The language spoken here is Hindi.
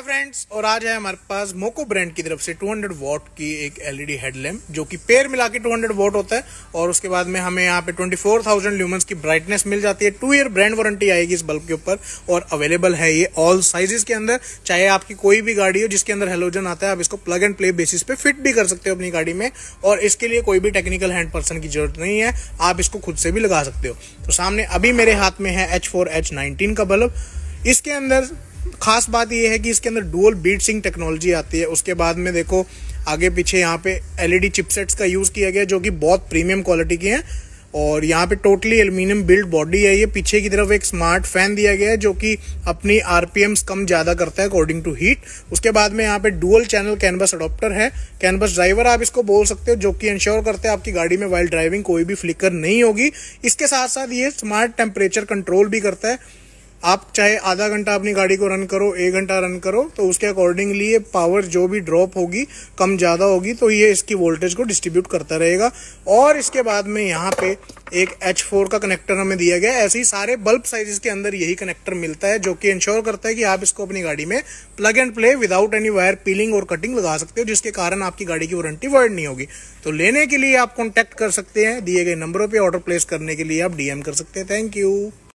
हाय फ्रेंड्स और आज है हमारे पास मोको ब्रांड की तरफ से 200 हंड्रेड वॉट की एक एलईडी हेडलैम्प e जो कि पेयर मिला के टू हंड्रेड वॉट होता है और उसके बाद में हमें यहाँ पे 24,000 ल्यूमेंस की ब्राइटनेस मिल जाती है टू ईयर ब्रांड वारंटी आएगी इस बल्ब के ऊपर और अवेलेबल है ये ऑल साइजेस के अंदर चाहे आपकी कोई भी गाड़ी हो जिसके अंदर हेलोजन आता है आप इसको प्लग एंड प्ले बेसिस पे फिट भी कर सकते हो अपनी गाड़ी में और इसके लिए कोई भी टेक्निकल हैंड पर्सन की जरूरत नहीं है आप इसको खुद से भी लगा सकते हो तो सामने अभी मेरे हाथ में है एच का बल्ब इसके अंदर खास बात यह है कि इसके अंदर डुअल बीट सिंग टेक्नोलॉजी आती है उसके बाद में देखो आगे पीछे यहाँ पे एलईडी चिपसेट्स e का यूज़ किया गया जो कि बहुत प्रीमियम क्वालिटी की हैं और यहाँ पे टोटली एल्यूमिनियम बिल्ड बॉडी है ये पीछे की तरफ एक स्मार्ट फैन दिया गया है जो कि अपनी आरपीएम्स कम ज़्यादा करता है अकॉर्डिंग टू हीट उसके बाद में यहाँ पे डुअल चैनल कैनवस अडोप्टर है कैनवस ड्राइवर आप इसको बोल सकते हो जो कि इंश्योर करते हैं आपकी गाड़ी में वाइल्ड ड्राइविंग कोई भी फ्लिकर नहीं होगी इसके साथ साथ ये स्मार्ट टेम्परेचर कंट्रोल भी करता है आप चाहे आधा घंटा अपनी गाड़ी को रन करो एक घंटा रन करो तो उसके अकॉर्डिंगली ये पावर जो भी ड्रॉप होगी कम ज़्यादा होगी तो ये इसकी वोल्टेज को डिस्ट्रीब्यूट करता रहेगा और इसके बाद में यहाँ पे एक H4 का कनेक्टर हमें दिया गया है ऐसे ही सारे बल्ब साइजेस के अंदर यही कनेक्टर मिलता है जो कि इंश्योर करता है कि आप इसको अपनी गाड़ी में plug and play without any wire peeling और कटिंग लगा सकते हो जिसके कारण आपकी गाड़ी की वारंटी वर्ड नहीं होगी तो लेने के लिए आप कॉन्टैक्ट कर सकते हैं दिए गए नंबरों पर ऑर्डर प्लेस करने के लिए आप डीएम कर सकते हैं थैंक यू